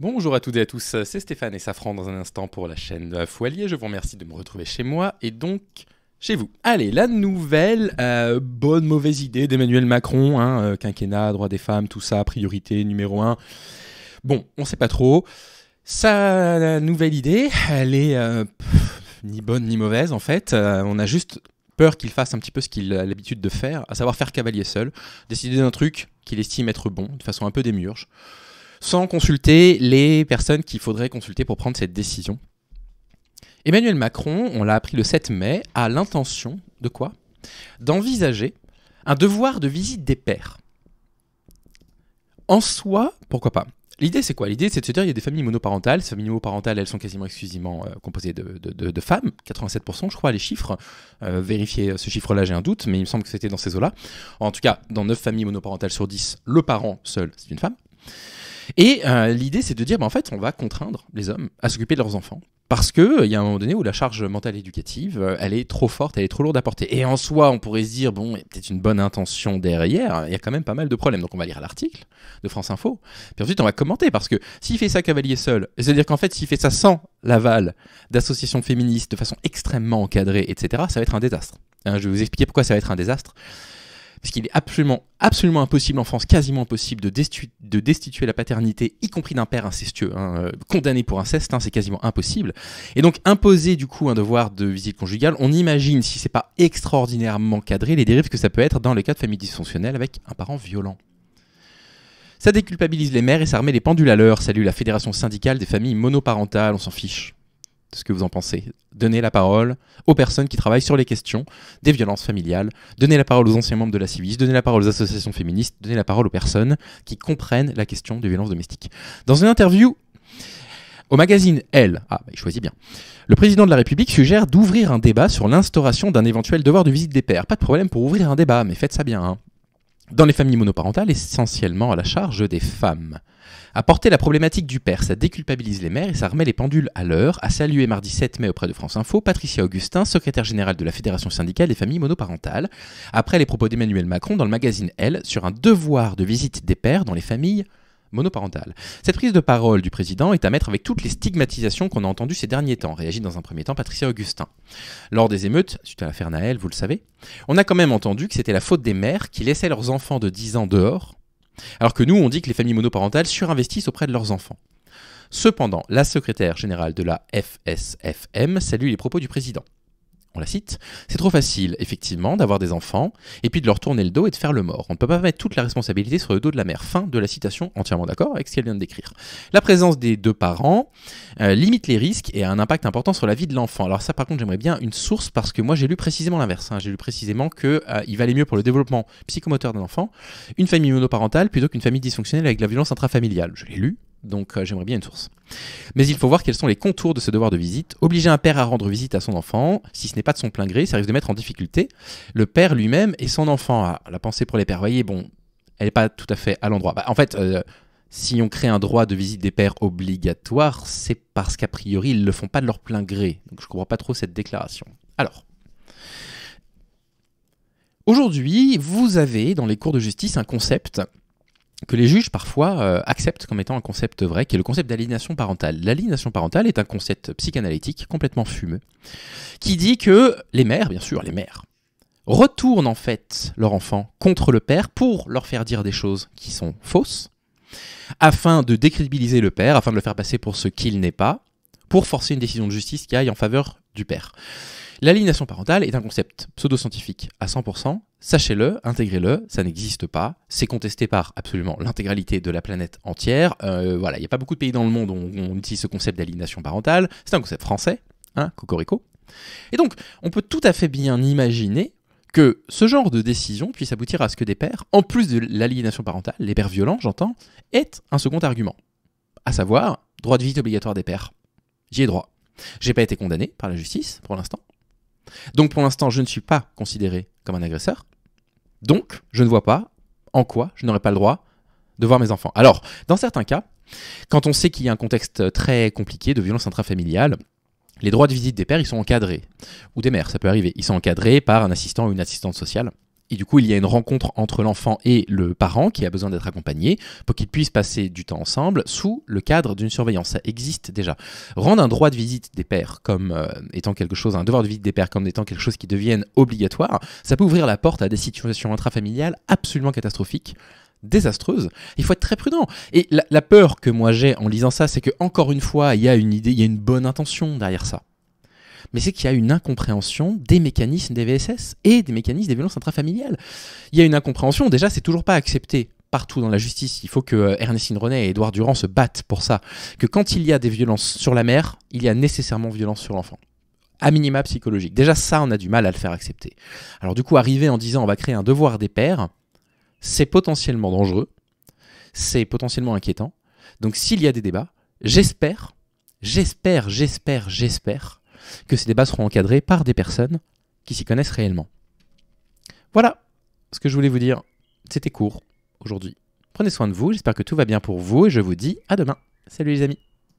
Bonjour à toutes et à tous, c'est Stéphane et Safran dans un instant pour la chaîne Foilier. Je vous remercie de me retrouver chez moi et donc chez vous. Allez, la nouvelle, euh, bonne mauvaise idée d'Emmanuel Macron, hein, euh, quinquennat, droit des femmes, tout ça, priorité numéro un. Bon, on sait pas trop. Sa nouvelle idée, elle est euh, ni bonne ni mauvaise en fait. on a juste peur qu'il fasse un petit peu ce qu'il a l'habitude de faire, à savoir faire cavalier seul, décider d'un truc qu'il estime être bon, de façon un peu démurge sans consulter les personnes qu'il faudrait consulter pour prendre cette décision. Emmanuel Macron, on l'a appris le 7 mai, a l'intention de quoi D'envisager un devoir de visite des pères. En soi, pourquoi pas L'idée, c'est quoi L'idée, c'est de se dire il y a des familles monoparentales. Ces familles monoparentales, elles sont quasiment exclusivement euh, composées de, femmes, 87%, je crois, les chiffres. Euh, vérifier euh, ce chiffre-là, j'ai un doute, mais il me semble que c'était dans ces eaux-là. En tout cas, dans 9 familles monoparentales sur 10, le parent seul, c'est une femme. Et euh, l'idée, c'est de dire, bah, en fait, on va contraindre les hommes à s'occuper de leurs enfants. Parce qu'il y a un moment donné où la charge mentale éducative, euh, elle est trop forte, elle est trop lourde à porter. Et en soi, on pourrait se dire, bon, il peut-être une bonne intention derrière, il y a quand même pas mal de problèmes. Donc on va lire l'article de France Info, puis ensuite on va commenter, parce que s'il fait ça cavalier seul, c'est-à-dire qu'en fait, s'il fait ça sans l'aval d'associations féministes de façon extrêmement encadrée, etc., ça va être un désastre. Hein, je vais vous expliquer pourquoi ça va être un désastre parce qu'il est absolument, absolument impossible en France, quasiment impossible de, destituer, la paternité, y compris d'un père incestueux, hein, euh, condamné pour inceste, hein, c'est quasiment impossible. Et donc imposer du coup un devoir de visite conjugale, on imagine, si c'est pas extraordinairement cadré, les dérives que ça peut être dans les cas de famille dysfonctionnelle avec un parent violent. Ça déculpabilise les mères et ça remet les pendules à l'heure. Salut la Fédération syndicale des familles monoparentales, on s'en fiche de ce que vous en pensez. Donnez la parole aux personnes qui travaillent sur les questions des violences familiales, donnez la parole aux anciens membres de la Civis, donnez la parole aux associations féministes, donnez la parole aux personnes qui comprennent la question des violences domestiques. Dans une interview au magazine Elle, ah, bah, il choisit bien, le président de la République suggère d'ouvrir un débat sur l'instauration d'un éventuel devoir de visite des pères. Pas de problème pour ouvrir un débat, mais faites ça bien. Hein. Dans les familles monoparentales, essentiellement à la charge des femmes. Apporter la problématique du père, ça déculpabilise les mères et ça remet les pendules à l'heure, a saluer mardi 7 mai auprès de France Info Patricia Augustin, secrétaire générale de la Fédération syndicale des familles monoparentales, après les propos d'Emmanuel Macron dans le magazine Elle sur un devoir de visite des pères dans les familles monoparentales. Cette prise de parole du président est à mettre avec toutes les stigmatisations qu'on a entendues ces derniers temps, réagit dans un premier temps Patricia Augustin. Lors des émeutes, suite à l'affaire Naël, vous le savez, on a quand même entendu que c'était la faute des mères qui laissaient leurs enfants de 10 ans dehors alors que nous, on dit que les familles monoparentales surinvestissent auprès de leurs enfants. Cependant, la secrétaire générale de la FSFM salue les propos du président on la cite, c'est trop facile, effectivement, d'avoir des enfants, et puis de leur tourner le dos et de faire le mort. On ne peut pas mettre toute la responsabilité sur le dos de la mère. Fin de la citation, entièrement d'accord avec ce qu'elle vient de décrire. La présence des deux parents euh, limite les risques et a un impact important sur la vie de l'enfant. Alors ça, par contre, j'aimerais bien une source, parce que moi, j'ai lu précisément l'inverse. Hein. J'ai lu précisément qu'il euh, valait mieux pour le développement psychomoteur d'un enfant une famille monoparentale plutôt qu'une famille dysfonctionnelle avec la violence intrafamiliale. Je l'ai lu, donc euh, j'aimerais bien une source. Mais il faut voir quels sont les contours de ce devoir de visite. Obliger un père à rendre visite à son enfant, si ce n'est pas de son plein gré, ça risque de mettre en difficulté le père lui-même et son enfant. Ah, la pensée pour les pères, voyez, bon, elle n'est pas tout à fait à l'endroit. Bah, en fait, euh, si on crée un droit de visite des pères obligatoire, c'est parce qu'a priori, ils ne le font pas de leur plein gré. Donc je ne comprends pas trop cette déclaration. Alors, Aujourd'hui, vous avez dans les cours de justice un concept que les juges parfois euh, acceptent comme étant un concept vrai, qui est le concept d'aliénation parentale. L'aliénation parentale est un concept psychanalytique complètement fumeux, qui dit que les mères, bien sûr, les mères, retournent en fait leur enfant contre le père pour leur faire dire des choses qui sont fausses, afin de décrédibiliser le père, afin de le faire passer pour ce qu'il n'est pas, pour forcer une décision de justice qui aille en faveur du père. L'aliénation parentale est un concept pseudo-scientifique à 100%, sachez-le, intégrez-le, ça n'existe pas, c'est contesté par absolument l'intégralité de la planète entière, euh, voilà, il n'y a pas beaucoup de pays dans le monde où on, utilise ce concept d'aliénation parentale, c'est un concept français, hein, cocorico. Et donc, on peut tout à fait bien imaginer que ce genre de décision puisse aboutir à ce que des pères, en plus de l'aliénation parentale, les pères violents, j'entends, aient un second argument, à savoir droit de visite obligatoire des pères. J'y ai droit. J'ai pas été condamné par la justice pour l'instant. Donc pour l'instant, je ne suis pas considéré comme un agresseur. Donc, je ne vois pas en quoi je n'aurais pas le droit de voir mes enfants. Alors, dans certains cas, quand on sait qu'il y a un contexte très compliqué de violence intrafamiliale, les droits de visite des pères, ils sont encadrés. Ou des mères, ça peut arriver. Ils sont encadrés par un assistant ou une assistante sociale. Et du coup, il y a une rencontre entre l'enfant et le parent qui a besoin d'être accompagné pour qu'ils puissent passer du temps ensemble sous le cadre d'une surveillance. Ça existe déjà. Rendre un droit de visite des pères comme euh, étant quelque chose, un devoir de visite des pères comme étant quelque chose qui devienne obligatoire, ça peut ouvrir la porte à des situations intrafamiliales absolument catastrophiques désastreuses. Il faut être très prudent. Et la, la peur que moi j'ai en lisant ça, c'est que encore une fois, il y a une idée, il y a une bonne intention derrière ça mais c'est qu'il y a une incompréhension des mécanismes des VSS et des mécanismes des violences intrafamiliales. Il y a une incompréhension, déjà c'est toujours pas accepté partout dans la justice. Il faut que euh, Ernestine René et Édouard Durand se battent pour ça. Que quand il y a des violences sur la mère, il y a nécessairement violence sur l'enfant à minima psychologique. Déjà ça, on a du mal à le faire accepter. Alors du coup, arriver en disant on va créer un devoir des pères, c'est potentiellement dangereux, c'est potentiellement inquiétant. Donc s'il y a des débats, j'espère, j'espère, j'espère, j'espère que ces débats seront encadrés par des personnes qui s'y connaissent réellement. Voilà ce que je voulais vous dire. C'était court aujourd'hui. Prenez soin de vous, j'espère que tout va bien pour vous et je vous dis à demain. Salut les amis